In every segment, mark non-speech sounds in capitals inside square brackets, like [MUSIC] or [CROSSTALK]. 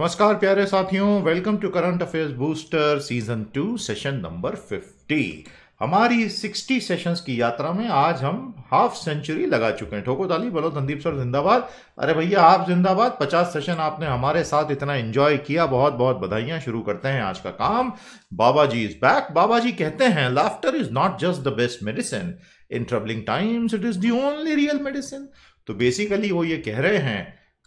नमस्कार प्यारे साथियों welcome to current affairs booster season two session number fifty हमारी सिक्सटी सेशंस की यात्रा में आज हम हाफ सेंचुरी लगा चुके हैं ठोको ताली बोलो संदीप सर जिंदाबाद अरे भैया आप जिंदाबाद पचास सेशन आपने हमारे साथ इतना एंजॉय किया बहुत बहुत बधाइयां शुरू करते हैं आज का काम बाबा जी इज बैक बाबा जी कहते हैं laughter is not just the best medicine in travelling times it is the only real medicine तो बेसिकली वो ये कह रहे हैं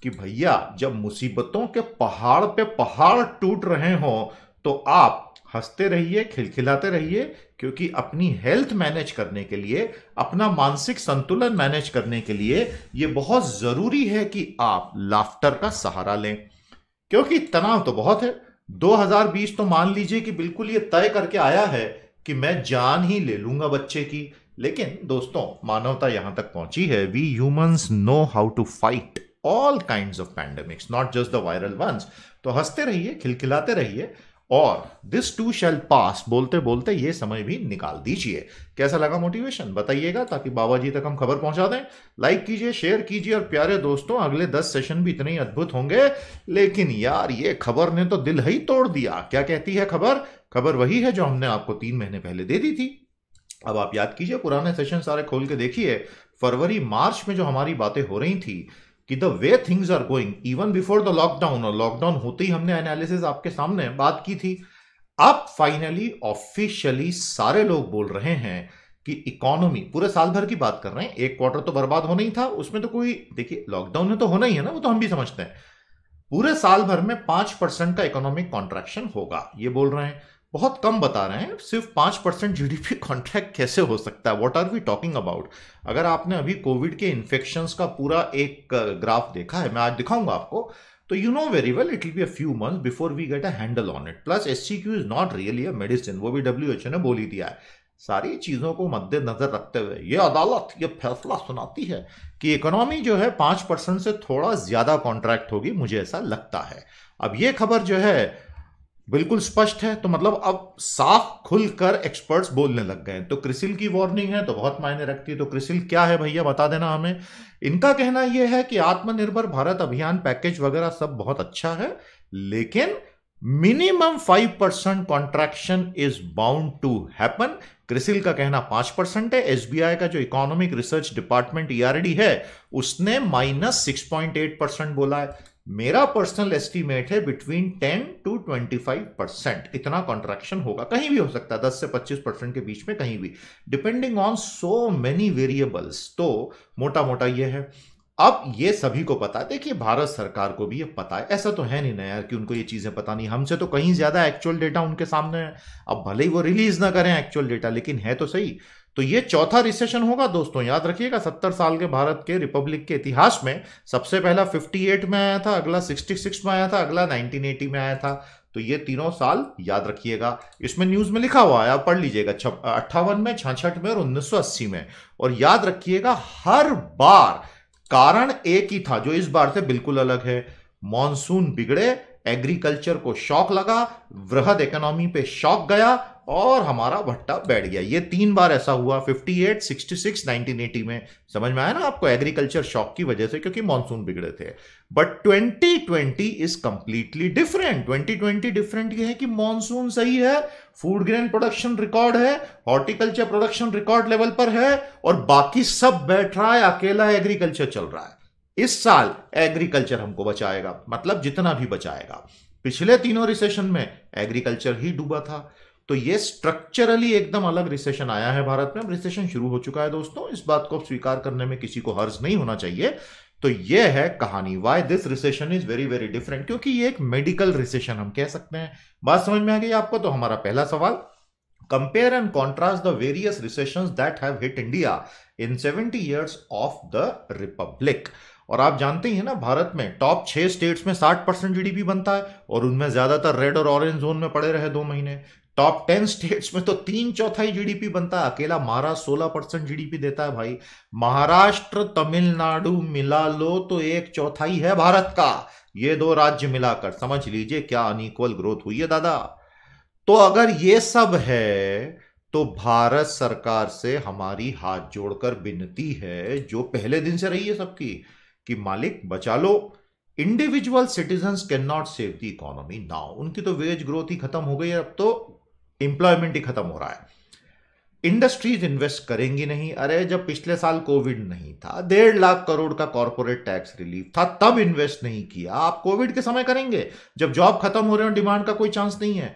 कि भैया जब मुसीबतों के पहाड़ पे पहाड़ टूट रहे हो तो आप हंसते रहिए खिलखिलाते रहिए क्योंकि अपनी हेल्थ मैनेज करने के लिए अपना मानसिक संतुलन मैनेज करने के लिए ये बहुत ज़रूरी है कि आप लाफ्टर का सहारा लें क्योंकि तनाव तो बहुत है 2020 तो मान लीजिए कि बिल्कुल ये तय करके आया है कि मैं जान ही ले लूंगा बच्चे की लेकिन दोस्तों मानवता यहां तक पहुंची है we humans know how to fight all kind of pandemics not just the viral ones तो हंसते रहिए खिलखिलाते रहिए और दिस टू शेल पास बोलते बोलते ये समय भी निकाल दीजिए कैसा लगा मोटिवेशन बताइएगा ताकि बाबा जी तक हम खबर पहुंचा दें लाइक कीजिए शेयर कीजिए और प्यारे दोस्तों अगले दस सेशन भी इतने ही अद्भुत होंगे लेकिन यार ये खबर ने तो दिल ही तोड़ दिया क्या कहती है खबर खबर वही है जो हमने आपको तीन महीने पहले दे दी थी अब आप याद कीजिए पुराने सेशन सारे खोल के देखिए फरवरी मार्च में जो हमारी बातें हो रही थी कि the way things are going even before the lockdown और लॉकडाउन होते ही हमने एनालिसिस आपके सामने बात की थी अब फाइनली ऑफिशियली सारे लोग बोल रहे हैं कि इकोनॉमी पूरे साल भर की बात कर रहे हैं एक क्वार्टर तो बर्बाद होना ही था उसमें तो कोई देखिए लॉकडाउन में तो होना ही है ना वो तो हम भी समझते हैं पूरे साल भर में पांच परसेंट का इकोनॉमिक कॉन्ट्रैक्शन होगा ये बोल रहे हैं बहुत कम बता रहे हैं सिर्फ पाँच परसेंट जी कॉन्ट्रैक्ट कैसे हो सकता है what are we talking about अगर आपने अभी कोविड के इन्फेक्शन का पूरा एक ग्राफ देखा है मैं आज दिखाऊंगा आपको तो you know very well it will be a few month before we get a handle on it plus H C Q is not really a medicine वो भी डब्ल्यू एच ओ ने बोली दिया है सारी चीज़ों को मद्देनजर रखते हुए ये अदालत ये फैसला सुनाती है कि इकोनॉमी जो है पाँच परसेंट से थोड़ा ज़्यादा कॉन्ट्रैक्ट होगी मुझे ऐसा लगता है अब ये खबर जो है बिल्कुल स्पष्ट है तो मतलब अब साफ खुलकर एक्सपर्ट्स बोलने लग गए तो क्रिसिल की वार्निंग है तो बहुत मायने रखती है तो क्रिसिल क्या है भैया बता देना हमें इनका कहना यह है कि आत्मनिर्भर भारत अभियान पैकेज वगैरह सब बहुत अच्छा है लेकिन minimum five percent contraction is bound to happen CRISIL का कहना पांच परसेंट है एसबीआई का जो इकोनॉमिक रिसर्च डिपार्टमेंट ईआरडी है उसने minus six point eight percent बोला है मेरा पर्सनल एस्टीमेट है बिटवीन 10 टू 25 परसेंट इतना कॉन्ट्रैक्शन होगा कहीं भी हो सकता है 10 से 25 परसेंट के बीच में कहीं भी depending on so many variables तो मोटा मोटा ये है अब ये सभी को पता है देखिए भारत सरकार को भी ये पता है ऐसा तो है नहीं ना यार कि उनको ये चीज़ें पता नहीं हमसे तो कहीं ज़्यादा एक्चुअल डेटा उनके सामने है अब भले ही वो रिलीज ना करें एक्चुअल डेटा लेकिन है तो सही तो ये चौथा रिसेशन होगा दोस्तों याद रखिएगा सत्तर साल के भारत के रिपब्लिक के इतिहास में सबसे पहला 58 में आया था अगला 66 में आया था अगला 1980 में आया था तो ये तीनों साल याद रखिएगा इसमें न्यूज में लिखा हुआ है आप पढ़ लीजिएगा अट्ठावन में छाछठ में और उन्नीस में और याद रखिएगा हर बार कारण एक ही था जो इस बार से बिल्कुल अलग है मानसून बिगड़े एग्रीकल्चर को शॉक लगा वृहद इकोनॉमी पे शॉक गया और हमारा भट्टा बैठ गया ये तीन बार ऐसा हुआ 58, 66, 1980 में समझ में आया ना आपको एग्रीकल्चर शॉक की वजह से क्योंकि मानसून बिगड़े थे but 2020 is completely different 2020 different ये है कि मानसून सही है फूड ग्रेन प्रोडक्शन रिकॉर्ड है हॉर्टिकल्चर प्रोडक्शन रिकॉर्ड लेवल पर है और बाकी सब बैठ रहा है अकेला एग्रीकल्चर चल रहा है इस साल एग्रीकल्चर हमको बचाएगा मतलब जितना भी बचाएगा पिछले तीनों रिसेशन में एग्रीकल्चर ही डूबा था तो ये स्ट्रक्चरली एकदम अलग रिसेशन आया है भारत में रिसेशन शुरू हो चुका है दोस्तों इस बात को स्वीकार करने में किसी को हर्ज नहीं होना चाहिए तो ये है कहानी why this recession is very very different क्योंकि ये एक मेडिकल रिसेशन हम कह सकते हैं बात समझ में आ गई आपको तो हमारा पहला सवाल compare and contrast the various recession that have hit India in seventy years of the republic और आप जानते ही हैं ना भारत में टॉप छह स्टेट्स में 60 परसेंट जीडीपी बनता है और उनमें ज्यादातर रेड और ऑरेंज जोन में पड़े रहे दो महीने टॉप टेन स्टेट्स में तो तीन चौथाई जीडीपी बनता है अकेला महाराष्ट्र सोलह परसेंट जीडीपी देता है भाई महाराष्ट्र तमिलनाडु मिला लो तो एक चौथाई है भारत का ये दो राज्य मिलाकर समझ लीजिए क्या अनइक्वल ग्रोथ हुई है दादा तो अगर ये सब है तो भारत सरकार से हमारी हाथ जोड़कर विनती है जो पहले दिन से रही है सबकी कि मालिक बचा लो individual citizen can not save the economy now उनकी तो वेज ग्रोथ ही खत्म हो गई है अब तो एम्प्लॉयमेंट ही खत्म हो रहा है इंडस्ट्रीज इन्वेस्ट करेंगी नहीं अरे जब पिछले साल कोविड नहीं था डेढ़ लाख करोड़ का कॉरपोरेट टैक्स रिलीफ था तब इन्वेस्ट नहीं किया आप कोविड के समय करेंगे जब जॉब खत्म हो रहे हो डिमांड का कोई चांस नहीं है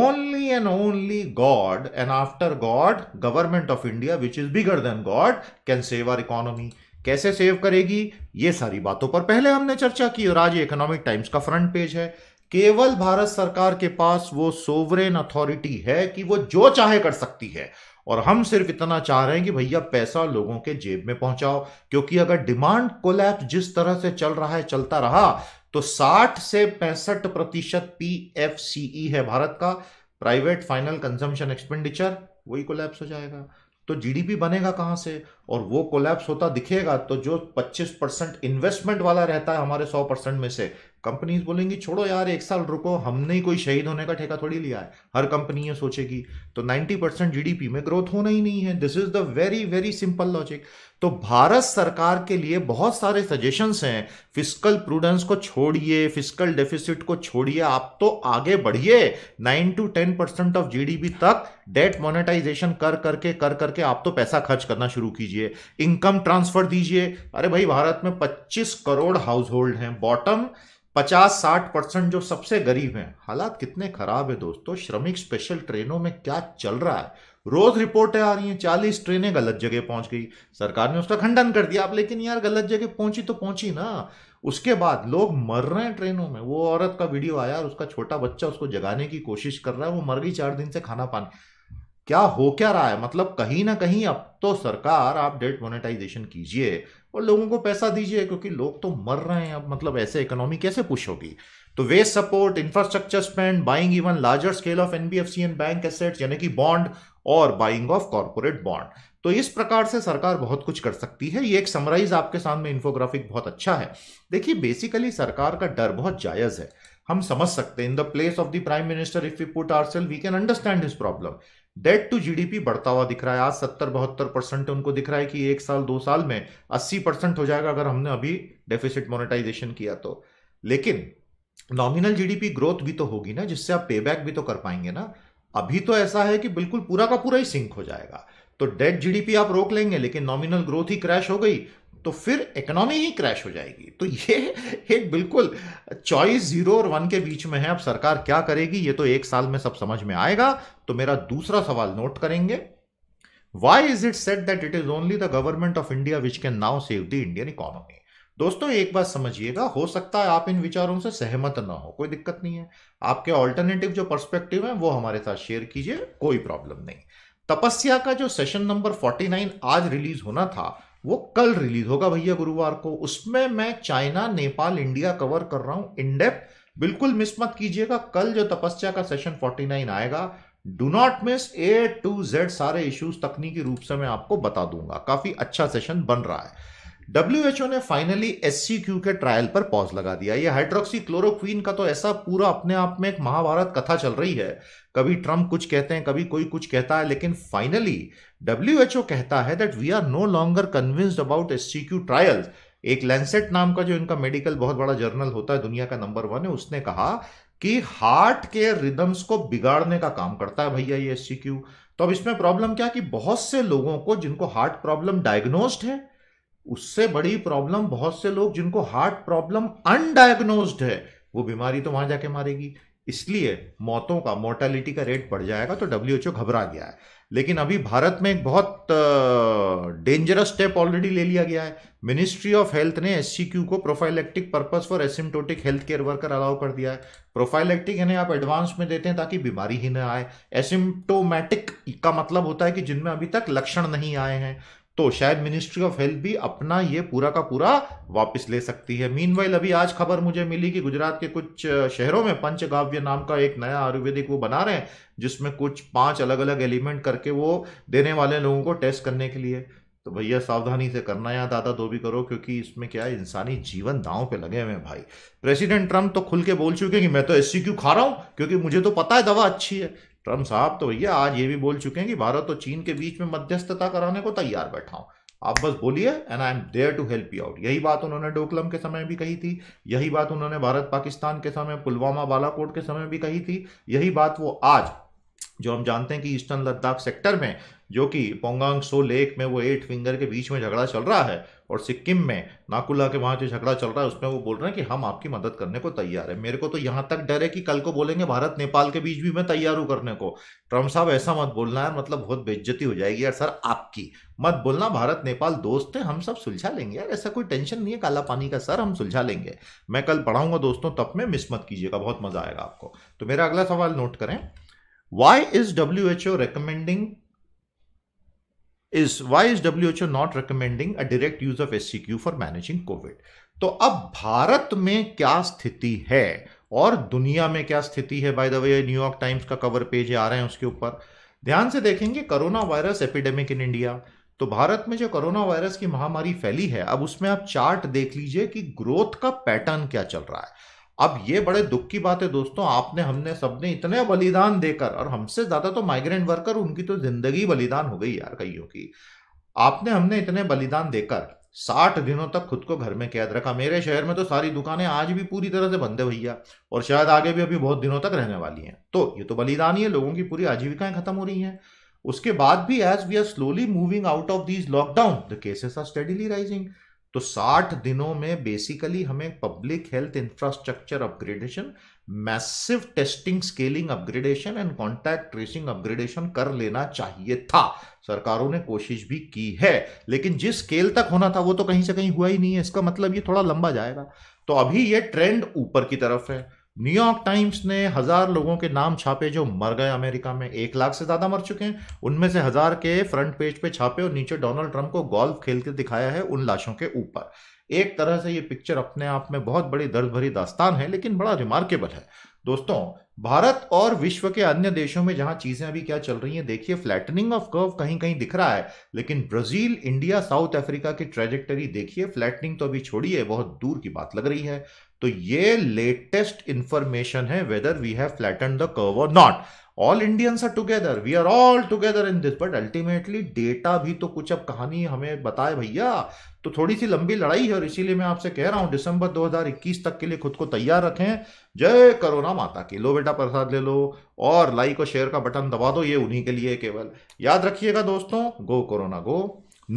only and only God and after God Government of India which is bigger than God can save our economy कैसे सेव करेगी ये सारी बातों पर पहले हमने चर्चा की और आज इकोनॉमिक टाइम्स का फ्रंट पेज है केवल भारत सरकार के पास वो सोवरेन अथॉरिटी है कि वो जो चाहे कर सकती है और हम सिर्फ इतना चाह रहे हैं कि भैया पैसा लोगों के जेब में पहुंचाओ क्योंकि अगर डिमांड कोलैप्स जिस तरह से चल रहा है चलता रहा तो 60 से पैंसठ प्रतिशत पी एफ सी है भारत का प्राइवेट फाइनल कंजम्पशन एक्सपेंडिचर वही कोलैप्स हो जाएगा तो जीडीपी बनेगा कहां से और वो कोलैप्स होता दिखेगा तो जो 25 परसेंट इन्वेस्टमेंट वाला रहता है हमारे 100 परसेंट में से कंपनीज बोलेंगी छोड़ो यार एक साल रुको हमने ही कोई शहीद होने का ठेका थोड़ी लिया है हर कंपनी ये सोचेगी तो 90 परसेंट जी में ग्रोथ होना ही नहीं है this is the very very simple logic तो भारत सरकार के लिए बहुत सारे सजेशंस हैं फिजिकल प्रूडेंस को छोड़िए फिजिकल डेफिसिट को छोड़िए आप तो आगे बढ़िए nine to ten percent of GDP तक डेट मोनेटाइजेशन कर करके कर करके आप तो पैसा खर्च करना शुरू कीजिए इनकम ट्रांसफर दीजिए अरे भाई भारत में 25 करोड़ हाउस होल्ड हैं बॉटम पचास साठ परसेंट जो सबसे गरीब हैं हालात कितने खराब है दोस्तों श्रमिक स्पेशल ट्रेनों में क्या चल रहा है रोज रिपोर्टें आ रही हैं चालीस ट्रेनें गलत जगह पहुंच गई सरकार ने उसका खंडन कर दिया आप लेकिन यार गलत जगह पहुंची तो पहुंची ना उसके बाद लोग मर रहे हैं ट्रेनों में वो औरत का वीडियो आया और उसका छोटा बच्चा उसको जगाने की कोशिश कर रहा है वो मर गई चार दिन से खाना पानी क्या हो क्या रहा है मतलब कहीं ना कहीं अब तो सरकार आप डेट मोनेटाइजेशन कीजिए और लोगों को पैसा दीजिए क्योंकि लोग तो मर रहे हैं अब मतलब ऐसे इकोनॉमी कैसे पुश होगी तो vast support infrastructure spend buying even larger scale of NBFC and bank assets यानी कि बॉन्ड और बाइंग ऑफ कॉर्पोरेट बॉन्ड तो इस प्रकार से सरकार बहुत कुछ कर सकती है ये एक समराइज आपके सामने इन्फोग्राफिक बहुत अच्छा है देखिए बेसिकली सरकार का डर बहुत जायज है हम समझ सकते हैं in the place of the Prime Minister if we put ourselves we can understand this problem debt to GDP बढ़ता हुआ दिख रहा है आज सत्तर बहत्तर परसेंट उनको दिख रहा है कि एक साल दो साल में अस्सी परसेंट हो जाएगा अगर हमने अभी डेफिसिट मोनेटाइजेशन किया तो लेकिन नॉमिनल जीडीपी ग्रोथ भी तो होगी ना जिससे आप पे भी तो कर पाएंगे ना अभी तो ऐसा है कि बिल्कुल पूरा का पूरा ही सिंक हो जाएगा तो डेट जीडीपी आप रोक लेंगे लेकिन नॉमिनल ग्रोथ ही क्रैश हो गई तो फिर इकोनॉमी ही क्रैश हो जाएगी तो ये एक बिल्कुल चॉइस जीरो और वन के बीच में है अब सरकार क्या करेगी ये तो एक साल में सब समझ में आएगा तो मेरा दूसरा सवाल नोट करेंगे why is it said that it is only the Government of India which can now save the Indian economy दोस्तों एक बात समझिएगा हो सकता है आप इन विचारों से सहमत ना हो कोई दिक्कत नहीं है आपके ऑल्टरनेटिव जो पर्सपेक्टिव है वो हमारे साथ शेयर कीजिए कोई प्रॉब्लम नहीं तपस्या का जो सेशन नंबर 49 आज रिलीज होना था वो कल रिलीज होगा भैया गुरुवार को उसमें मैं चाइना नेपाल इंडिया कवर कर रहा हूं इनडेप बिल्कुल मिस मत कीजिएगा कल जो तपस्या का सेशन 49 आएगा do not miss A to Z सारे इश्यूज तकनीकी रूप से मैं आपको बता दूंगा काफी अच्छा सेशन बन रहा है डब्ल्यू ने फाइनली एस के ट्रायल पर पॉज लगा दिया ये हाइड्रोक्सी क्लोरोक्वीन का तो ऐसा पूरा अपने आप में एक महाभारत कथा चल रही है कभी ट्रंप कुछ कहते हैं कभी कोई कुछ कहता है लेकिन फाइनली डब्ल्यू कहता है that we are no longer convinced about HCQ trials एक लैंसेट नाम का जो इनका मेडिकल बहुत बड़ा जर्नल होता है दुनिया का नंबर वन है उसने कहा कि हार्ट के रिदम्स को बिगाड़ने का काम करता है भैया ये एस तो अब इसमें प्रॉब्लम क्या कि बहुत से लोगों को जिनको हार्ट प्रॉब्लम डायग्नोस्ड है उससे बड़ी प्रॉब्लम बहुत से लोग जिनको हार्ट प्रॉब्लम अनडायग्नोस्ड है वो बीमारी तो वहां जाके मारेगी इसलिए मौतों का मोर्टेलिटी का रेट बढ़ जाएगा तो डब्ल्यूएचओ घबरा गया है लेकिन अभी भारत में एक बहुत डेंजरस स्टेप ऑलरेडी ले लिया गया है मिनिस्ट्री ऑफ हेल्थ ने एस को prophylactic purpose for asymptomatic health care worker allow कर दिया है प्रोफाइलेक्टिक यानी आप एडवांस में देते हैं ताकि बीमारी ही ना आए एसिम्टोमेटिक का मतलब होता है कि जिनमें अभी तक लक्षण नहीं आए हैं तो शायद मिनिस्ट्री ऑफ हेल्थ भी अपना ये पूरा का पूरा वापस ले सकती है मीन अभी आज खबर मुझे मिली कि गुजरात के कुछ शहरों में पंचगाव्य नाम का एक नया आयुर्वेदिक वो बना रहे हैं जिसमें कुछ पांच अलग अलग एलिमेंट करके वो देने वाले लोगों को टेस्ट करने के लिए तो भैया सावधानी से करना या दादा दो भी करो क्योंकि इसमें क्या है इंसानी जीवन दांव पे लगे हुए हैं भाई प्रेसिडेंट ट्रंप तो खुल के बोल चुके कि मैं तो एस खा रहा हूं क्योंकि मुझे तो पता है दवा अच्छी है ट्रम्प साहब तो भैया आज ये भी बोल चुके हैं कि भारत और चीन के बीच में मध्यस्थता कराने को तैयार बैठा हूं आप बस बोलिए and I am there to help you out यही बात उन्होंने डोकलम के समय भी कही थी यही बात उन्होंने भारत पाकिस्तान के समय पुलवामा बालाकोट के समय भी कही थी यही बात वो आज जो हम जानते हैं कि ईस्टर्न लद्दाख सेक्टर में जो कि पोंगांग सो लेक में वो एट फिंगर के बीच में झगड़ा चल रहा है और सिक्किम में नाकुला के वहाँ जो झगड़ा चल रहा है उसमें वो बोल रहे हैं कि हम आपकी मदद करने को तैयार है मेरे को तो यहाँ तक डर है कि कल को बोलेंगे भारत नेपाल के बीच भी मैं तैयार हूँ करने को ट्रम्प साहब ऐसा मत बोलना है मतलब बहुत बेज्जती हो जाएगी यार सर आपकी मत बोलना भारत नेपाल दोस्त है हम सब सुलझा लेंगे यार ऐसा कोई टेंशन नहीं है काला पानी का सर हम सुलझा लेंगे मैं कल पढ़ाऊंगा दोस्तों तब में मिस मत कीजिएगा बहुत मजा आएगा आपको तो मेरा अगला सवाल नोट करें why is W H O recommending H O not recommending a direct use of S C Q for managing covid तो अब भारत में क्या स्थिति है और दुनिया में क्या स्थिति है by the way New York Times का कवर पेज आ रहे हैं उसके ऊपर ध्यान से देखेंगे corona virus epidemic in India तो भारत में जो कोरोना वायरस की महामारी फैली है अब उसमें आप चार्ट देख लीजिए कि ग्रोथ का पैटर्न क्या चल रहा है अब ये बड़े दुख की बात है दोस्तों आपने हमने सबने इतने बलिदान देकर और हमसे ज्यादा तो माइग्रेंट वर्कर उनकी तो जिंदगी बलिदान हो गई यार कईयों की आपने हमने इतने बलिदान देकर साठ दिनों तक खुद को घर में कैद रखा मेरे शहर में तो सारी दुकानें आज भी पूरी तरह से बंद है भैया और शायद आगे भी अभी बहुत दिनों तक रहने वाली हैं तो ये तो बलिदान ही है लोगों की पूरी आजीविकाएं खत्म हो रही हैं उसके बाद भी as we are slowly moving out of these lockdown the cases are steadily rising तो 60 दिनों में बेसिकली हमें public health infrastructure upgradation massive testing scaling upgradation and contact tracing upgradation कर लेना चाहिए था सरकारों ने कोशिश भी की है लेकिन जिस स्केल तक होना था वो तो कहीं से कहीं हुआ ही नहीं है इसका मतलब ये थोड़ा लंबा जाएगा तो अभी ये ट्रेंड ऊपर की तरफ है न्यूयॉर्क टाइम्स ने हज़ार लोगों के नाम छापे जो मर गए अमेरिका में एक लाख से ज़्यादा मर चुके हैं उनमें से हज़ार के फ्रंट पेज पे छापे और नीचे डोनाल्ड ट्रंप को गोल्फ खेलते दिखाया है उन लाशों के ऊपर एक तरह से ये पिक्चर अपने आप में बहुत बड़ी दर्द भरी दास्तान है लेकिन बड़ा रिमार्केबल है दोस्तों भारत और विश्व के अन्य देशों में जहां चीजें अभी क्या चल रही हैं देखिए फ्लैटनिंग ऑफ कर्व कहीं कहीं दिख रहा है लेकिन ब्राजील इंडिया साउथ अफ्रीका की ट्रेजेक्टरी देखिए फ्लैटनिंग तो अभी छोड़िए बहुत दूर की बात लग रही है तो ये लेटेस्ट इंफॉर्मेशन है whether we have flatten the curve और not all Indians are together we are all together in this but ultimately data भी तो कुछ अब कहानी हमें बताए भैया तो थोड़ी सी लंबी लड़ाई है और इसीलिए मैं आपसे कह रहा हूं दिसंबर 2021 तक के लिए खुद को तैयार रखें जय करोना माता की लो बेटा प्रसाद ले लो और लाइक और शेयर का बटन दबा दो ये उन्हीं के लिए केवल याद रखिएगा दोस्तों go corona go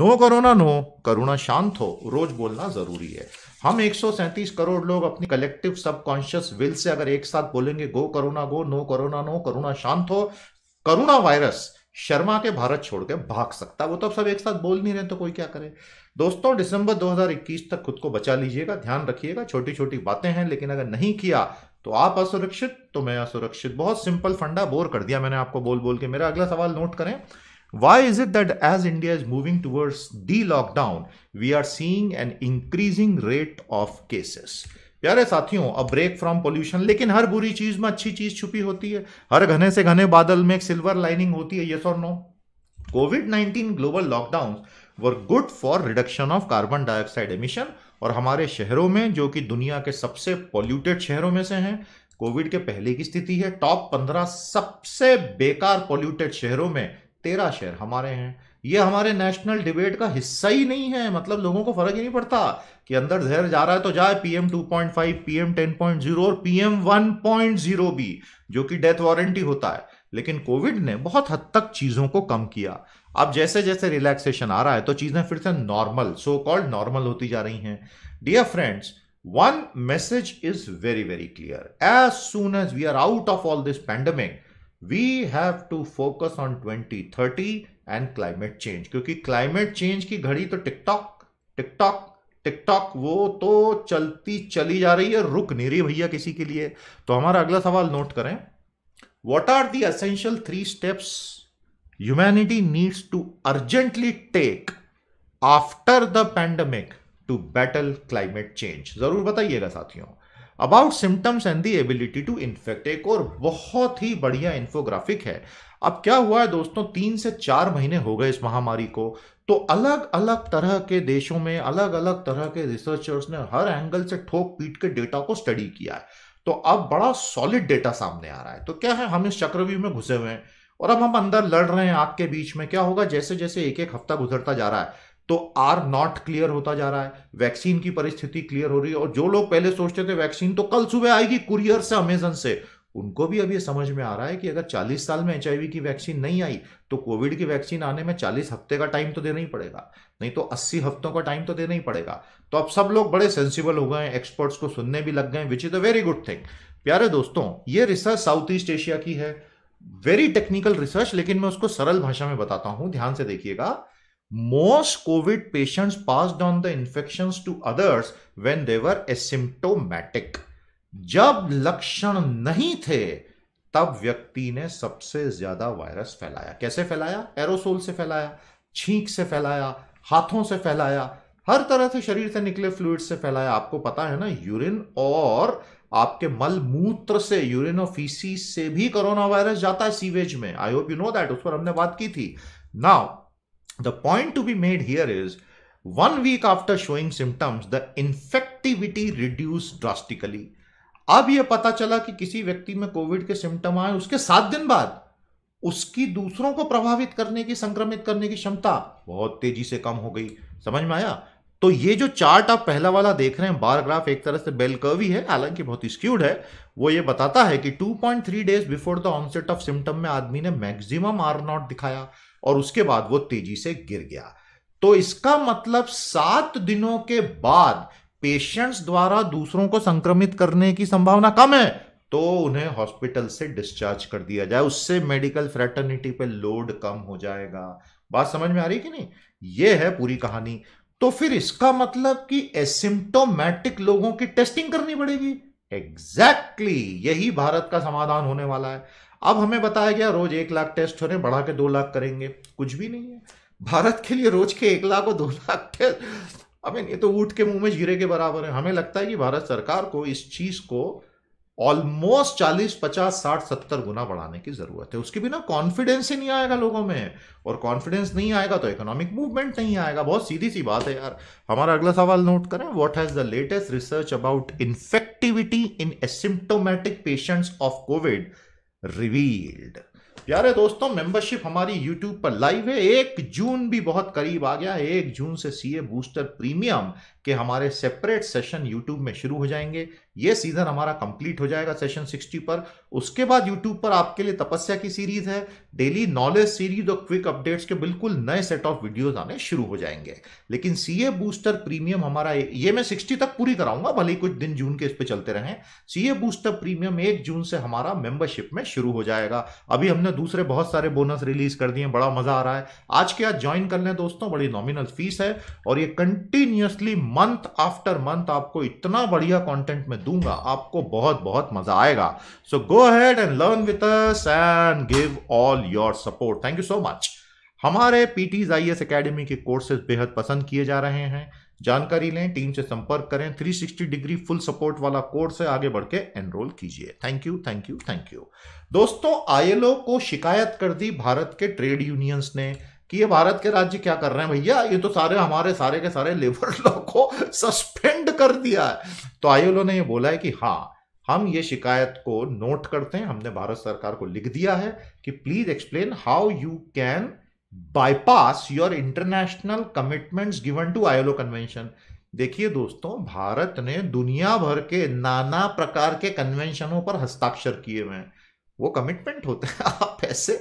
no corona no करुणा शांत हो रोज बोलना जरूरी है हम 137 करोड़ लोग अपनी कलेक्टिव सबकॉन्शियस विल से अगर एक साथ बोलेंगे go corona go no corona no corona शांत हो करोना वायरस शर्मा के भारत छोड़ के भाग सकता वो तो अब सब एक साथ बोल नहीं रहे तो कोई क्या करे दोस्तों दिसंबर 2021 तक खुद को बचा लीजिएगा ध्यान रखिएगा छोटी छोटी बातें हैं लेकिन अगर नहीं किया तो आप असुरक्षित तो मैं असुरक्षित बहुत सिंपल फंडा बोर कर दिया मैंने आपको बोल बोल के मेरा अगला सवाल नोट करें Why is it that as India is moving towards the lockdown we are seeing an increasing rate of cases? प्यारे साथियों अ ब्रेक फ्रॉम पोल्यूशन लेकिन हर बुरी चीज में अच्छी चीज छुपी होती है हर घने से घने बादल में एक सिल्वर लाइनिंग होती है यस और no covid 19 global lockdown were good for reduction of carbon dioxide emission और हमारे शहरों में जो कि दुनिया के सबसे पॉल्यूटेड शहरों में से हैं कोविड के पहले की स्थिति है टॉप पंद्रह सबसे बेकार पॉल्यूटेड शहरों में तेरह शेयर हमारे हैं ये हमारे नेशनल डिबेट का हिस्सा ही नहीं है मतलब लोगों को फर्क ही नहीं पड़ता कि अंदर जहर जा रहा है तो जाए पीएम 2.5 पीएम 10.0 और पीएम 1.0 भी जो कि डेथ वारंटी होता है लेकिन कोविड ने बहुत हद तक चीजों को कम किया अब जैसे जैसे रिलैक्सेशन आ रहा है तो चीजें फिर से नॉर्मल सो कॉल्ड नॉर्मल होती जा रही हैं dear friends one message is very very clear as soon as we are out of all this pandemic we have to focus on 2030 and climate change क्योंकि क्लाइमेट चेंज की घड़ी तो TikTok TikTok TikTok वो तो चलती चली जा रही है रुक नहीं रही भैया किसी के लिए तो हमारा अगला सवाल नोट करें what are the essential three steps humanity needs to urgently take after the pandemic to battle climate change जरूर बताइएगा साथियों about symptoms and the ability to infect एक और बहुत ही बढ़िया इन्फोग्राफिक है अब क्या हुआ है दोस्तों तीन से चार महीने हो गए इस महामारी को तो अलग अलग तरह के देशों में अलग अलग तरह के रिसर्चर्स ने हर एंगल से ठोक पीट के डेटा को स्टडी किया है तो अब बड़ा सॉलिड डेटा सामने आ रहा है तो क्या है हम इस चक्रव्यूह में घुसे हुए हैं और अब हम अंदर लड़ रहे हैं आग के बीच में क्या होगा जैसे जैसे एक एक हफ्ता गुजरता जा रहा है तो आर नॉट क्लियर होता जा रहा है वैक्सीन की परिस्थिति क्लियर हो रही है और जो लोग पहले सोचते थे वैक्सीन तो कल सुबह आएगी कुरियर से अमेजन से उनको भी अब ये समझ में आ रहा है कि अगर 40 साल में एच की वैक्सीन नहीं आई तो कोविड की वैक्सीन आने में 40 हफ्ते का टाइम तो देना ही पड़ेगा नहीं तो 80 हफ्तों का टाइम तो देना ही पड़ेगा तो अब सब लोग बड़े सेंसिबल हो गए एक्सपर्ट्स को सुनने भी लग गए which is a very good thing प्यारे दोस्तों ये रिसर्च साउथ ईस्ट एशिया की है वेरी टेक्निकल रिसर्च लेकिन मैं उसको सरल भाषा में बताता हूँ ध्यान से देखिएगा most covid patient pass on the infection to others when they're asymptomatic जब लक्षण नहीं थे तब व्यक्ति ने सबसे ज्यादा वायरस फैलाया कैसे फैलाया एरोसोल से फैलाया छींक से फैलाया हाथों से फैलाया हर तरह से शरीर से निकले फ्लूड से फैलाया आपको पता है ना यूरिन और आपके मल मूत्र से यूरिन और फीसी से भी कोरोना वायरस जाता है सीवेज में I hope you know that उस पर हमने बात की थी now The point to be made here is one week after showing symptoms, the infectivity reduced drastically. अब यह पता चला कि किसी व्यक्ति में कोविड के सिम्टम आए उसके सात दिन बाद उसकी दूसरों को प्रभावित करने की संक्रमित करने की क्षमता बहुत तेजी से कम हो गई समझ में आया तो ये जो चार्ट आप पहला वाला देख रहे हैं बार ग्राफ एक तरह से बेल कर्वी है हालांकि बहुत स्क्यूड है वो ये बताता है कि 2.3 days before the onset of symptom में आदमी ने मैक्सिमम आर नॉट दिखाया और उसके बाद वो तेजी से गिर गया तो इसका मतलब सात दिनों के बाद पेशेंट्स द्वारा दूसरों को संक्रमित करने की संभावना कम है तो उन्हें हॉस्पिटल से डिस्चार्ज कर दिया जाए उससे मेडिकल फ्रेटर्निटी पे लोड कम हो जाएगा बात समझ में आ रही कि नहीं ये है पूरी कहानी तो फिर इसका मतलब कि एसिम्टोमेटिक लोगों की टेस्टिंग करनी पड़ेगी एग्जैक्टली exactly, यही भारत का समाधान होने वाला है अब हमें बताया गया रोज एक लाख टेस्ट हो रहे बढ़ा के दो लाख करेंगे कुछ भी नहीं है भारत के लिए रोज के एक लाख और दो लाख टेस्ट अब ये तो ऊट के मुंह में जीरे के बराबर है हमें लगता है कि भारत सरकार को इस चीज को ऑलमोस्ट चालीस पचास साठ सत्तर गुना बढ़ाने की जरूरत है उसके बिना कॉन्फिडेंस ही नहीं आएगा लोगों में और कॉन्फिडेंस नहीं आएगा तो इकोनॉमिक मूवमेंट नहीं आएगा बहुत सीधी सी बात है यार हमारा अगला सवाल नोट करें what has the latest research about infectivity in asymptomatic patients of covid revealed प्यारे दोस्तों मेंबरशिप हमारी यूट्यूब पर लाइव है एक जून भी बहुत करीब आ गया है एक जून से सीए बूस्टर प्रीमियम कि हमारे सेपरेट सेशन यूट्यूब में शुरू हो जाएंगे ये सीजन हमारा कंप्लीट हो जाएगा सेशन 60 पर उसके बाद यूट्यूब पर आपके लिए तपस्या की सीरीज है डेली नॉलेज सीरीज और क्विक अपडेट्स के बिल्कुल नए सेट ऑफ वीडियोस आने शुरू हो जाएंगे लेकिन सीए बूस्टर प्रीमियम हमारा ये मैं सिक्सटी तक पूरी कराऊंगा भले ही कुछ दिन जून के इस पर चलते रहे सीए बूस्टर प्रीमियम एक जून से हमारा मेंबरशिप में शुरू हो जाएगा अभी हमने दूसरे बहुत सारे बोनस रिलीज कर दिए बड़ा मजा आ रहा है आज के आज ज्वाइन कर लें दोस्तों बड़ी नॉमिनल फीस है और ये कंटिन्यूसली मंथ आफ्टर मंथ आपको इतना बढ़िया कंटेंट मैं दूंगा आपको बहुत बहुत मजा आएगा so go ahead and learn with us and give all your support thank you so much हमारे पीटीज आई एस अकेडमी के कोर्सेज बेहद पसंद किए जा रहे हैं जानकारी लें टीम से संपर्क करें 360 डिग्री फुल सपोर्ट वाला कोर्स है आगे बढ़ के एनरोल कीजिए thank you thank you thank you दोस्तों आईएलओ को शिकायत कर दी भारत के ट्रेड यूनियंस ने कि ये भारत के राज्य क्या कर रहे हैं भैया ये तो सारे हमारे सारे के सारे लेबर लॉ [LAUGHS] को सस्पेंड कर दिया है तो आयोलो ने ये बोला है कि हाँ हम ये शिकायत को नोट करते हैं हमने भारत सरकार को लिख दिया है कि please explain how you can bypass your international commitments given to ILO convention देखिए दोस्तों भारत ने दुनिया भर के नाना प्रकार के कन्वेंशनों पर हस्ताक्षर किए हुए हैं वो कमिटमेंट होता है [LAUGHS] आप ऐसे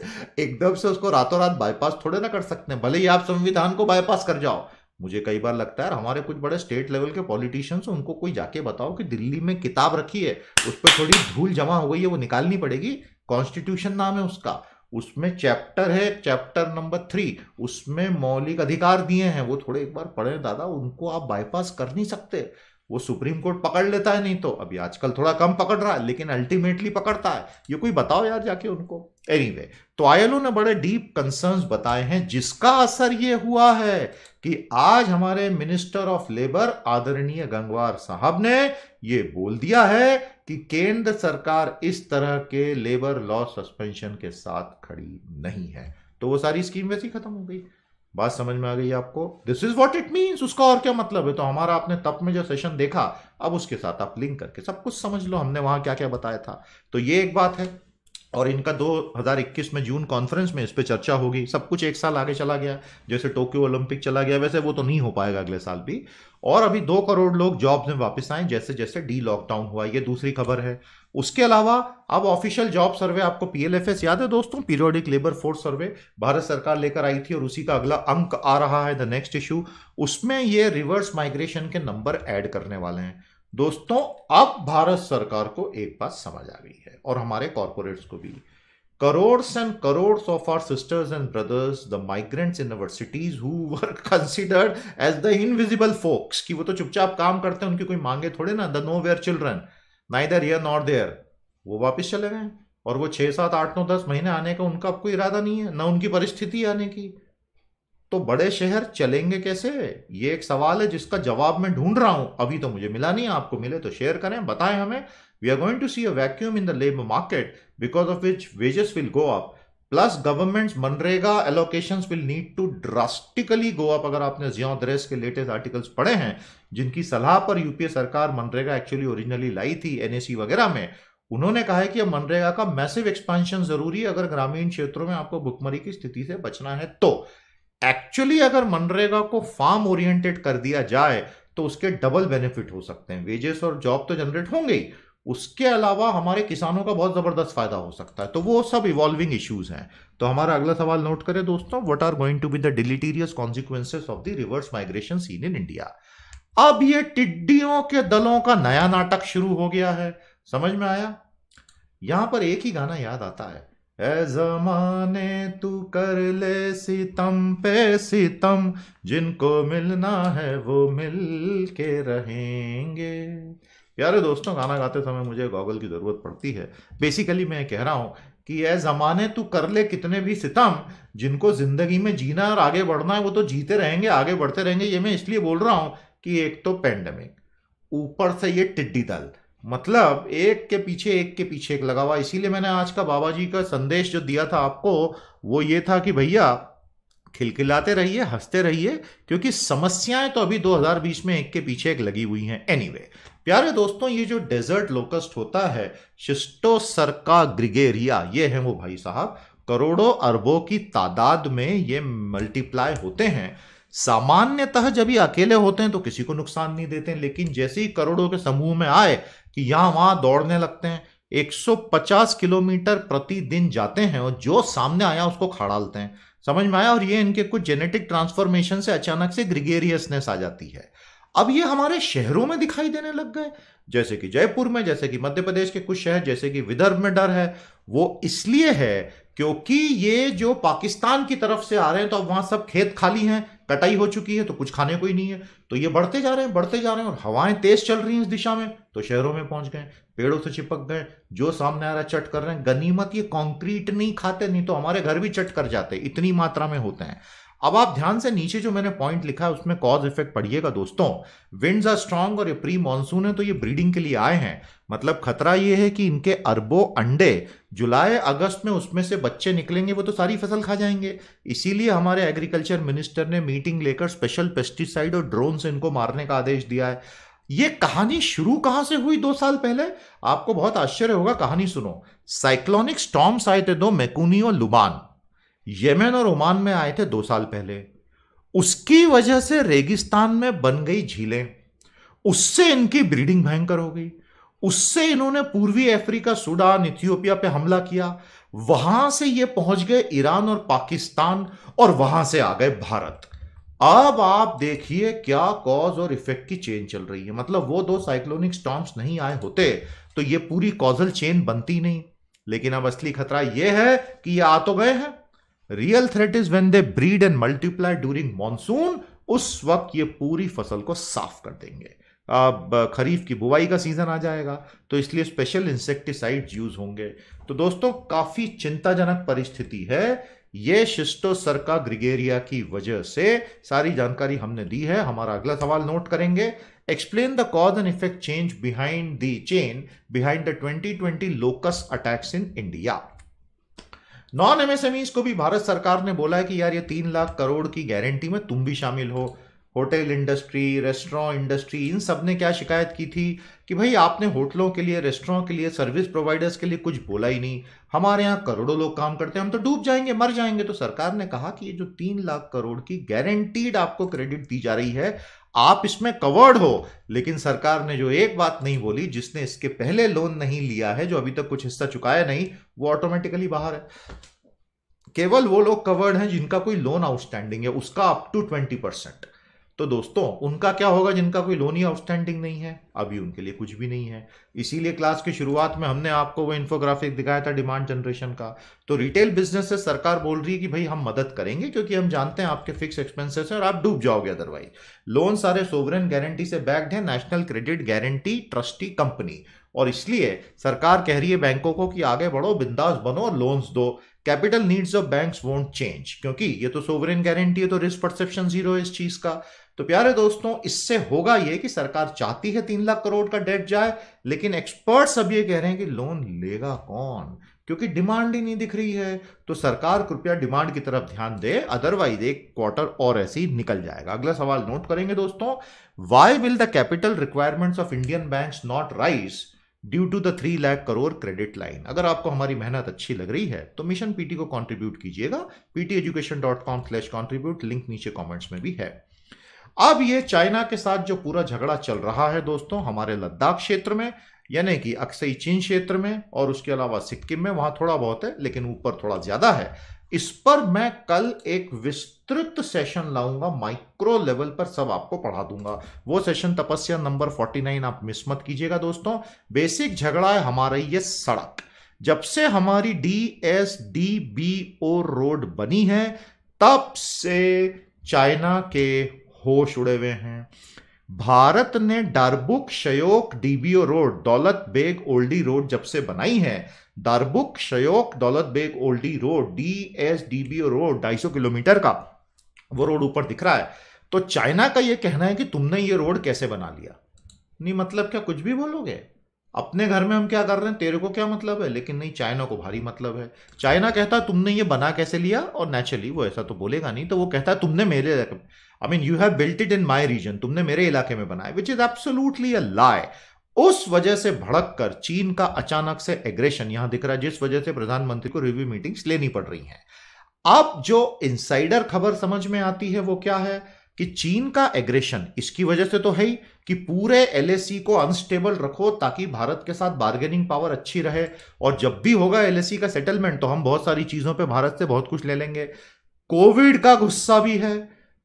एकदम से उसको रातों रात बाईपास थोड़े ना कर सकते हैं भले ही आप संविधान को बाईपास कर जाओ मुझे कई बार लगता है हमारे कुछ बड़े स्टेट लेवल के पॉलिटिशियंस उनको कोई जाके बताओ कि दिल्ली में किताब रखी है उस पर थोड़ी धूल जमा हो गई है वो निकालनी पड़ेगी कॉन्स्टिट्यूशन नाम है उसका उसमें चैप्टर है चैप्टर नंबर थ्री उसमें मौलिक अधिकार दिए हैं वो थोड़े एक बार पढ़े दादा उनको आप बाईपास कर नहीं सकते वो सुप्रीम कोर्ट पकड़ लेता है नहीं तो अभी आजकल थोड़ा कम पकड़ रहा है लेकिन अल्टीमेटली पकड़ता है ये कोई बताओ यार जाके उनको एनी anyway, तो आईएलओ ने बड़े डीप कंसर्न बताए हैं जिसका असर ये हुआ है कि आज हमारे मिनिस्टर ऑफ लेबर आदरणीय गंगवार साहब ने ये बोल दिया है कि केंद्र सरकार इस तरह के लेबर लॉ सस्पेंशन के साथ खड़ी नहीं है तो वो सारी स्कीम वैसी खत्म हो गई बात समझ में आ गई आपको this is what it means उसका और क्या मतलब है तो हमारा आपने तप में जो सेशन देखा अब उसके साथ आप लिंक करके सब कुछ समझ लो हमने वहां क्या क्या बताया था तो ये एक बात है और इनका 2021 में जून कॉन्फ्रेंस में इस पर चर्चा होगी सब कुछ एक साल आगे चला गया जैसे टोक्यो ओलंपिक चला गया वैसे वो तो नहीं हो पाएगा अगले साल भी और अभी दो करोड़ लोग जॉब्स में वापस आए जैसे जैसे डी लॉकडाउन हुआ ये दूसरी खबर है उसके अलावा अब ऑफिशियल जॉब सर्वे आपको पीएलएफएस याद है दोस्तों periodic labour force survey Bharat सरकार लेकर आई थी और उसी का अगला अंक आ रहा है द नेक्स्ट इशू उसमें ये रिवर्स माइग्रेशन के नंबर ऐड करने वाले हैं दोस्तों अब भारत सरकार को एक बात समझ आ गई है और हमारे कॉरपोरेट्स को भी crore and crore of our sisters and brothers the migrants in our cities who were considered as the invisible folks कि वो तो चुपचाप काम करते हैं उनकी कोई मांगे थोड़े ना द नो वेयर चिल्ड्रन ना इधर नॉट देयर वो वापस चले गए और वो छः सात आठ नौ दस महीने आने का उनका कोई इरादा नहीं है ना उनकी परिस्थिति आने की तो बड़े शहर चलेंगे कैसे ये एक सवाल है जिसका जवाब मैं ढूंढ रहा हूं अभी तो मुझे मिला नहीं आपको मिले तो शेयर करें बताएं हमें we are going to see a vacuum in the labour market because of which wages will go up plus governments मनरेगा allocation will need to drastically go up अगर आपने जियो द्रेस के लेटेस्ट आर्टिकल्स पढ़े हैं जिनकी सलाह पर UPA सरकार मनरेगा एक्चुअली ओरिजिनली लाई थी एनएसी वगैरह में उन्होंने कहा है कि अब मनरेगा का मैसिव एक्सपांशन जरूरी है अगर ग्रामीण क्षेत्रों में आपको भुखमरी की स्थिति से बचना है तो एक्चुअली अगर मनरेगा को फार्म ओरिएंटेड कर दिया जाए तो उसके डबल बेनिफिट हो सकते हैं वेजेस और जॉब तो जनरेट होंगे ही उसके अलावा हमारे किसानों का बहुत ज़बरदस्त फायदा हो सकता है तो वो सब इवॉल्विंग इश्यूज हैं तो हमारा अगला सवाल नोट करें दोस्तों what are going to be the deleterious consequences of the reverse migration scene in India अब ये टिड्डियों के दलों का नया नाटक शुरू हो गया है समझ में आया यहां पर एक ही गाना याद आता है ए जमाने तू कर ले सितम पे सितम जिनको मिलना है वो मिल के रहेंगे यारे दोस्तों गाना गाते समय मुझे गॉगल की ज़रूरत पड़ती है बेसिकली मैं कह रहा हूँ कि ऐ ज़माने तू कर ले कितने भी सितम जिनको ज़िंदगी में जीना और आगे बढ़ना है वो तो जीते रहेंगे आगे बढ़ते रहेंगे ये मैं इसलिए बोल रहा हूँ कि एक तो पेंडेमिक ऊपर से ये टिड्डी दल मतलब एक के पीछे एक के पीछे एक लगा हुआ इसीलिए मैंने आज का बाबा जी का संदेश जो दिया था आपको वो ये था कि भैया खिलखिलाते रहिए हंसते रहिए क्योंकि समस्याएं तो अभी 2020 में एक के पीछे एक लगी हुई हैं एनीवे anyway, प्यारे दोस्तों ये जो डेजर्ट लोकस्ट होता है शिस्टोसरका ग्रिगेरिया ये है वो भाई साहब करोड़ों अरबों की तादाद में ये मल्टीप्लाई होते हैं सामान्यतः जब ये अकेले होते हैं तो किसी को नुकसान नहीं देते हैं लेकिन जैसे ही करोड़ों के समूह में आए कि यहाँ वहाँ दौड़ने लगते हैं 150 किलोमीटर प्रतिदिन जाते हैं और जो सामने आया उसको खड़ालते हैं समझ में आया और ये इनके कुछ जेनेटिक ट्रांसफॉर्मेशन से अचानक से ग्रिगेरियसनेस आ जाती है अब ये हमारे शहरों में दिखाई देने लग गए जैसे कि जयपुर में जैसे कि मध्य प्रदेश के कुछ शहर जैसे कि विदर्भ में डर है वो इसलिए है क्योंकि ये जो पाकिस्तान की तरफ से आ रहे हैं तो अब वहां सब खेत खाली हैं कटाई हो चुकी है तो कुछ खाने को ही नहीं है तो ये बढ़ते जा रहे हैं बढ़ते जा रहे हैं और हवाएं तेज चल रही हैं इस दिशा में तो शहरों में पहुंच गए पेड़ों से चिपक गए जो सामने आ रहा है चट कर रहे हैं गनीमत ये कॉन्क्रीट नहीं खाते नहीं तो हमारे घर भी चट कर जाते इतनी मात्रा में होते हैं अब आप ध्यान से नीचे जो मैंने पॉइंट लिखा है उसमें कॉज इफेक्ट पढ़िएगा दोस्तों विंड्स आर स्ट्रांग और ये प्री मानसून है तो ये ब्रीडिंग के लिए आए हैं मतलब खतरा ये है कि इनके अरबों अंडे जुलाई अगस्त में उसमें से बच्चे निकलेंगे वो तो सारी फसल खा जाएंगे इसीलिए हमारे एग्रीकल्चर मिनिस्टर ने मीटिंग लेकर स्पेशल पेस्टिसाइड और ड्रोन से इनको मारने का आदेश दिया है ये कहानी शुरू कहां से हुई दो साल पहले आपको बहुत आश्चर्य होगा कहानी सुनो साइक्लोनिक स्टॉम्स आए थे दो मैकूनी और लुबान यमन और ओमान में आए थे दो साल पहले उसकी वजह से रेगिस्तान में बन गई झीलें उससे इनकी ब्रीडिंग भयंकर हो गई उससे इन्होंने पूर्वी अफ्रीका सूडान इथियोपिया पे हमला किया वहां से ये पहुंच गए ईरान और पाकिस्तान और वहां से आ गए भारत अब आप देखिए क्या कॉज और इफेक्ट की चेन चल रही है मतलब वो दो साइक्लोनिक स्टॉम्स नहीं आए होते तो ये पूरी कॉजल चेन बनती नहीं लेकिन अब असली खतरा यह है कि ये आ तो गए हैं real threat is when they breed and multiply during monsoon उस वक्त ये पूरी फसल को साफ कर देंगे अब खरीफ की बुवाई का सीजन आ जाएगा तो इसलिए स्पेशल इंसेक्टिसाइड्स यूज होंगे तो दोस्तों काफी चिंताजनक परिस्थिति है ये सरका ग्रिगेरिया की वजह से सारी जानकारी हमने दी है हमारा अगला सवाल नोट करेंगे explain the cause and effect change behind the chain behind the 2020 locust attacks in India non MSMEs को भी भारत सरकार ने बोला है कि यार ये तीन लाख करोड़ की गारंटी में तुम भी शामिल हो होटल इंडस्ट्री रेस्टोरों इंडस्ट्री इन सब ने क्या शिकायत की थी कि भाई आपने होटलों के लिए रेस्टोरों के लिए सर्विस प्रोवाइडर्स के लिए कुछ बोला ही नहीं हमारे यहाँ करोड़ों लोग काम करते हैं हम तो डूब जाएंगे मर जाएंगे तो सरकार ने कहा कि ये जो तीन लाख करोड़ की गारंटीड आपको क्रेडिट दी जा रही है आप इसमें कवर्ड हो लेकिन सरकार ने जो एक बात नहीं बोली जिसने इसके पहले लोन नहीं लिया है जो अभी तक कुछ हिस्सा चुकाया नहीं वो ऑटोमेटिकली बाहर है केवल वो लोग कवर्ड हैं जिनका कोई लोन आउटस्टैंडिंग है उसका अप टू ट्वेंटी परसेंट तो दोस्तों उनका क्या होगा जिनका कोई लोन ही आउटस्टैंडिंग नहीं है अभी उनके लिए कुछ भी नहीं है इसीलिए क्लास की शुरुआत में हमने आपको वो इन्फोग्राफिक दिखाया था डिमांड जनरेशन का तो रिटेल बिजनेस से सरकार बोल रही है कि भाई हम मदद करेंगे क्योंकि हम जानते हैं आपके फिक्स एक्सपेंसेस हैं और आप डूब जाओगे अदरवाइज लोन सारे सोवरन गारंटी से बैक्ड है national credit guarantee trustee company और इसलिए सरकार कह रही है बैंकों को कि आगे बढ़ो बिंदास बनो और लोन्स दो capital needs of banks won't change क्योंकि ये तो सोवरेन गारंटी है तो रिस्क परसेप्शन जीरो है इस चीज का तो प्यारे दोस्तों इससे होगा यह कि सरकार चाहती है तीन लाख करोड़ का डेट जाए लेकिन एक्सपर्ट्स अब ये कह रहे हैं कि लोन लेगा कौन क्योंकि डिमांड ही नहीं दिख रही है तो सरकार कृपया डिमांड की तरफ ध्यान दे अदरवाइज एक क्वार्टर और ऐसे ही निकल जाएगा अगला सवाल नोट करेंगे दोस्तों why will the capital requirements of Indian bank not rise due to the three lakh crore credit line अगर आपको हमारी मेहनत अच्छी लग रही है तो मिशन पीटी को कॉन्ट्रीब्यूट कीजिएगा PT education dot com slash contribute link नीचे कॉमेंट्स में भी है अब ये चाइना के साथ जो पूरा झगड़ा चल रहा है दोस्तों हमारे लद्दाख क्षेत्र में यानी कि अक्सई चीन क्षेत्र में और उसके अलावा सिक्किम में वहां थोड़ा बहुत है लेकिन ऊपर थोड़ा ज्यादा है इस पर मैं कल एक विस्तृत सेशन लाऊंगा माइक्रो लेवल पर सब आपको पढ़ा दूंगा वो सेशन तपस्या नंबर 49 आप मिस मत कीजिएगा दोस्तों बेसिक झगड़ा है हमारा ये सड़क जब से हमारी D S D B O road बनी है तब से चाइना के होश उड़े हुए हैं भारत ने Darbuk Shyok DBO road Daulat Beg Oldi road जब से बनाई है Darbuk Shyok Daulat Beg Oldi road D S DBO road ढाई किलोमीटर का वो रोड ऊपर दिख रहा है तो चाइना का ये कहना है कि तुमने ये रोड कैसे बना लिया नहीं मतलब क्या कुछ भी बोलोगे अपने घर में हम क्या कर रहे हैं तेरे को क्या मतलब है लेकिन नहीं चाइना को भारी मतलब है चाइना कहता है तुमने ये बना कैसे लिया और नेचुरली वो ऐसा तो बोलेगा नहीं तो वो कहता है तुमने मेरे I mean you have built it in my region तुमने मेरे इलाके में बनाया विच इज एब्सोलूटली अ लाई उस वजह से भड़क कर चीन का अचानक से एग्रेशन यहां दिख रहा है जिस वजह से प्रधानमंत्री को रिव्यू मीटिंग्स लेनी पड़ रही हैं अब जो इनसाइडर खबर समझ में आती है वो क्या है कि चीन का एग्रेशन इसकी वजह से तो है ही कि पूरे एलएसी e को अनस्टेबल रखो ताकि भारत के साथ बार्गेनिंग पावर अच्छी रहे और जब भी होगा एलएसी e का सेटलमेंट तो हम बहुत सारी चीजों पे भारत से बहुत कुछ ले लेंगे कोविड का गुस्सा भी है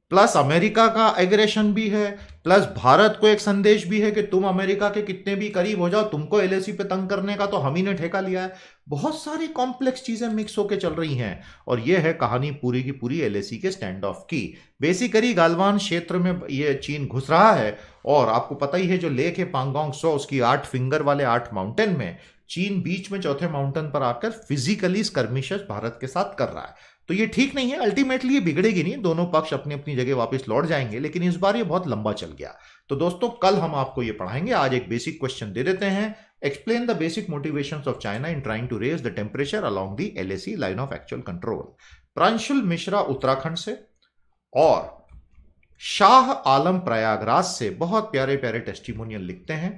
प्लस अमेरिका का एग्रेशन भी है प्लस भारत को एक संदेश भी है कि तुम अमेरिका के कितने भी करीब हो जाओ तुमको एल पे तंग करने का तो हम ही ने ठेका लिया है बहुत सारी कॉम्प्लेक्स चीज़ें मिक्स होकर चल रही हैं और यह है कहानी पूरी की पूरी एल के स्टैंड ऑफ की बेसिकली गालवान क्षेत्र में ये चीन घुस रहा है और आपको पता ही है जो लेक है पांगोंग सो उसकी आठ फिंगर वाले आठ माउंटेन में चीन बीच में चौथे माउंटेन पर आकर फिजिकली स्कर्मिश भारत के साथ कर रहा है तो ये ठीक नहीं है अल्टीमेटली ये बिगड़ेगी नहीं दोनों पक्ष अपनी अपनी जगह वापस लौट जाएंगे लेकिन इस बार ये बहुत लंबा चल गया तो दोस्तों कल हम आपको ये पढ़ाएंगे आज एक बेसिक क्वेश्चन दे देते हैं explain the basic motivation of China in trying to raise the temperature along the L line of actual control Pranshul Mishra Uttarakhand से और शाह आलम प्रयागराज से बहुत प्यारे प्यारे टेस्टिमोनियल लिखते हैं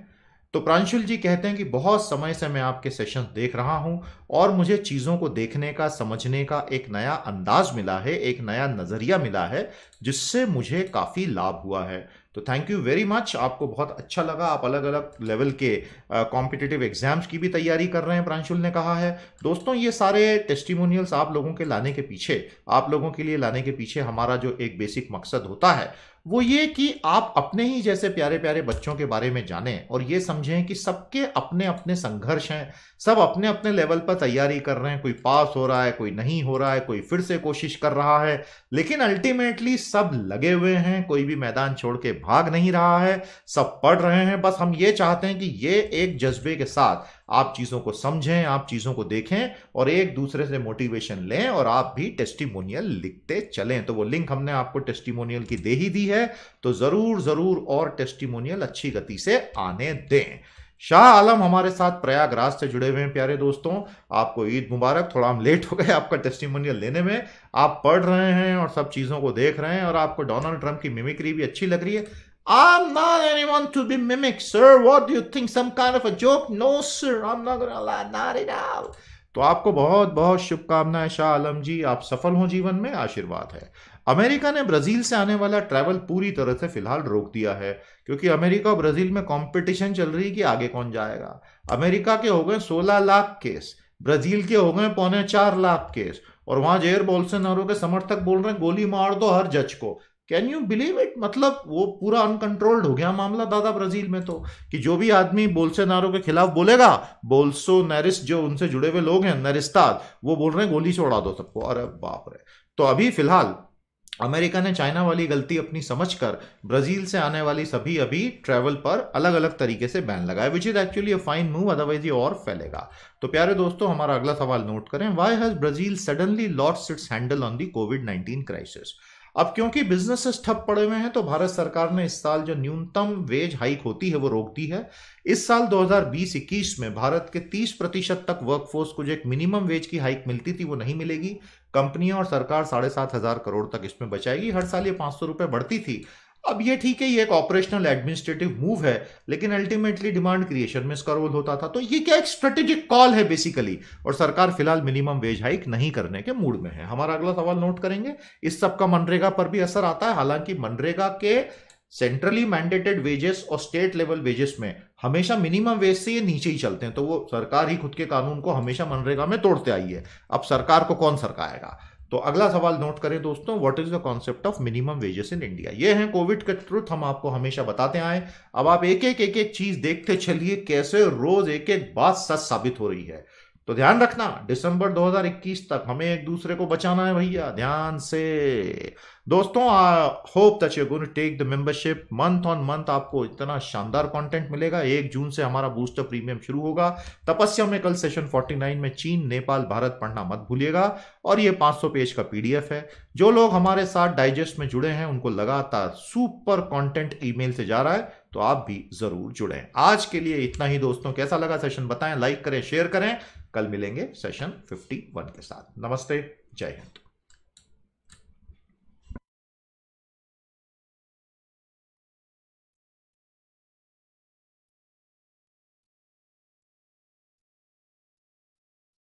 तो प्रांशुल जी कहते हैं कि बहुत समय से मैं आपके सेशन देख रहा हूं और मुझे चीज़ों को देखने का समझने का एक नया अंदाज मिला है एक नया नज़रिया मिला है जिससे मुझे काफ़ी लाभ हुआ है तो थैंक यू वेरी मच आपको बहुत अच्छा लगा आप अलग अलग लेवल के कॉम्पिटिटिव एग्जाम्स की भी तैयारी कर रहे हैं प्रांशुल ने कहा है दोस्तों ये सारे टेस्टिमोनियल्स आप लोगों के लाने के पीछे आप लोगों के लिए लाने के पीछे हमारा जो एक बेसिक मकसद होता है वो ये कि आप अपने ही जैसे प्यारे प्यारे बच्चों के बारे में जानें और ये समझें कि सबके अपने अपने संघर्ष हैं सब अपने अपने लेवल पर तैयारी कर रहे हैं कोई पास हो रहा है कोई नहीं हो रहा है कोई फिर से कोशिश कर रहा है लेकिन अल्टीमेटली सब लगे हुए हैं कोई भी मैदान छोड़ के भाग नहीं रहा है सब पढ़ रहे हैं बस हम ये चाहते हैं कि ये एक जज्बे के साथ आप चीज़ों को समझें आप चीज़ों को देखें और एक दूसरे से मोटिवेशन लें और आप भी टेस्टिमोनियल लिखते चलें तो वो लिंक हमने आपको टेस्टिमोनियल की दे ही दी है तो ज़रूर ज़रूर और टेस्टिमोनियल अच्छी गति से आने दें शाह आलम हमारे साथ प्रयागराज से जुड़े हुए हैं प्यारे दोस्तों आपको ईद मुबारक थोड़ा हम लेट हो गए आपका टेस्टिमोनियल लेने में आप पढ़ रहे हैं और सब चीज़ों को देख रहे हैं और आपको डोनाल्ड ट्रंप की मिमिक्री भी अच्छी लग रही है I'm not anyone to be mimicked, sir. What do you think? Some kind of a joke? No, sir. I'm not gonna lie. Not at all. तो आपको बहुत बहुत शुभकामनाएं शाह आलम जी आप सफल हों जीवन में आशीर्वाद है अमेरिका ने ब्राजील से आने वाला ट्रैवल पूरी तरह से फिलहाल रोक दिया है क्योंकि अमेरिका और ब्राजील में कंपटीशन चल रही है कि आगे कौन जाएगा अमेरिका के हो गए 16 लाख केस ब्राजील के हो गए पौने चार लाख केस और वहां जेयर बोल्सोनारो के समर्थक बोल रहे हैं गोली मार दो हर जज को कैन यू बिलीव इट मतलब वो पूरा अनकंट्रोल्ड हो गया मामला दादा ब्राजील में तो कि जो भी आदमी बोल्सोनारो के खिलाफ बोलेगा बोल्सो नरिस जो उनसे जुड़े हुए लोग हैं नरिस्ताद वो बोल रहे हैं गोली छोड़ा दो सबको अरे बाप रे तो अभी फिलहाल अमेरिका ने चाइना वाली गलती अपनी समझकर ब्राजील से आने वाली सभी अभी ट्रैवल पर अलग अलग तरीके से बैन लगाया which is actually a fine move otherwise ये और फैलेगा तो प्यारे दोस्तों हमारा अगला सवाल नोट करें why has Brazil suddenly lost its handle on the covid nineteen crisis अब क्योंकि बिजनेस ठप पड़े हुए हैं तो भारत सरकार ने इस साल जो न्यूनतम वेज हाइक होती है वो रोक दी है इस साल 2020-21 में भारत के 30 प्रतिशत तक वर्कफोर्स को जो एक मिनिमम वेज की हाइक मिलती थी वो नहीं मिलेगी कंपनियां और सरकार साढ़े सात हजार करोड़ तक इसमें बचाएगी हर साल ये पांच सौ बढ़ती थी अब ये ठीक है ये एक ऑपरेशनल एडमिनिस्ट्रेटिव मूव है लेकिन अल्टीमेटली डिमांड क्रिएशन में इसका रोल होता था तो ये क्या एक स्ट्रेटेजिक कॉल है बेसिकली और सरकार फिलहाल मिनिमम वेज हाइक नहीं करने के मूड में है हमारा अगला सवाल नोट करेंगे इस सब का मनरेगा पर भी असर आता है हालांकि मनरेगा के सेंट्रली मैंडेटेड वेजेस और स्टेट लेवल वेजेस में हमेशा मिनिमम वेज से ये नीचे ही चलते हैं तो वो सरकार ही खुद के कानून को हमेशा मनरेगा में तोड़ते आई है अब सरकार को कौन सरकाएगा तो अगला सवाल नोट करें दोस्तों what is the concept of minimum wages in India ये है कोविड के ट्रुथ हम आपको हमेशा बताते आए अब आप एक एक एक एक चीज देखते चलिए कैसे रोज एक एक बात सच साबित हो रही है तो ध्यान रखना दिसंबर 2021 तक हमें एक दूसरे को बचाना है भैया ध्यान से दोस्तों I hope that you going to take the membership month on month आपको इतना शानदार कंटेंट मिलेगा एक जून से हमारा बूस्टर प्रीमियम शुरू होगा तपस्या में कल सेशन 49 में चीन नेपाल भारत पढ़ना मत भूलिएगा और ये 500 पेज का पीडीएफ है जो लोग हमारे साथ डाइजेस्ट में जुड़े हैं उनको लगातार सुपर कॉन्टेंट मेल से जा रहा है तो आप भी जरूर जुड़े आज के लिए इतना ही दोस्तों कैसा लगा सेशन बताएं लाइक करें शेयर करें कल मिलेंगे सेशन 51 के साथ नमस्ते जय हिंद